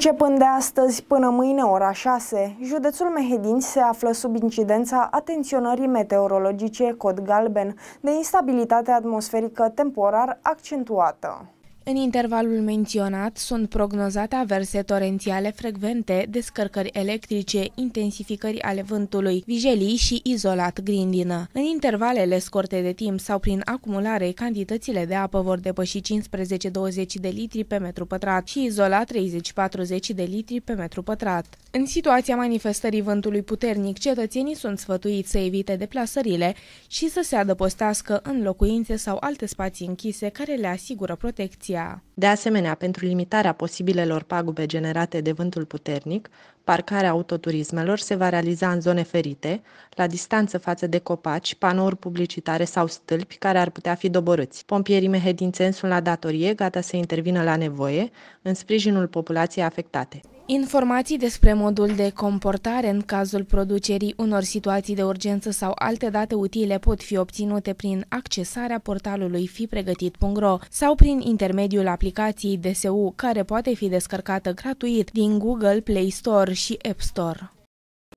Începând de astăzi până mâine, ora 6, județul Mehedinți se află sub incidența atenționării meteorologice cod galben de instabilitate atmosferică temporar accentuată. În intervalul menționat sunt prognozate averse torențiale frecvente, descărcări electrice, intensificări ale vântului, vijelii și izolat grindină. În intervalele scurte de timp sau prin acumulare, cantitățile de apă vor depăși 15-20 de litri pe metru pătrat și izolat 30-40 de litri pe metru pătrat. În situația manifestării vântului puternic, cetățenii sunt sfătuiți să evite deplasările și să se adăpostească în locuințe sau alte spații închise care le asigură protecția. De asemenea, pentru limitarea posibilelor pagube generate de vântul puternic, parcarea autoturismelor se va realiza în zone ferite, la distanță față de copaci, panouri publicitare sau stâlpi care ar putea fi doborâți. Pompierii mehedințeni sunt la datorie, gata să intervină la nevoie, în sprijinul populației afectate. Informații despre modul de comportare în cazul producerii unor situații de urgență sau alte date utile pot fi obținute prin accesarea portalului fipregătit.ro sau prin intermediul aplicației DSU, care poate fi descărcată gratuit din Google Play Store și App Store.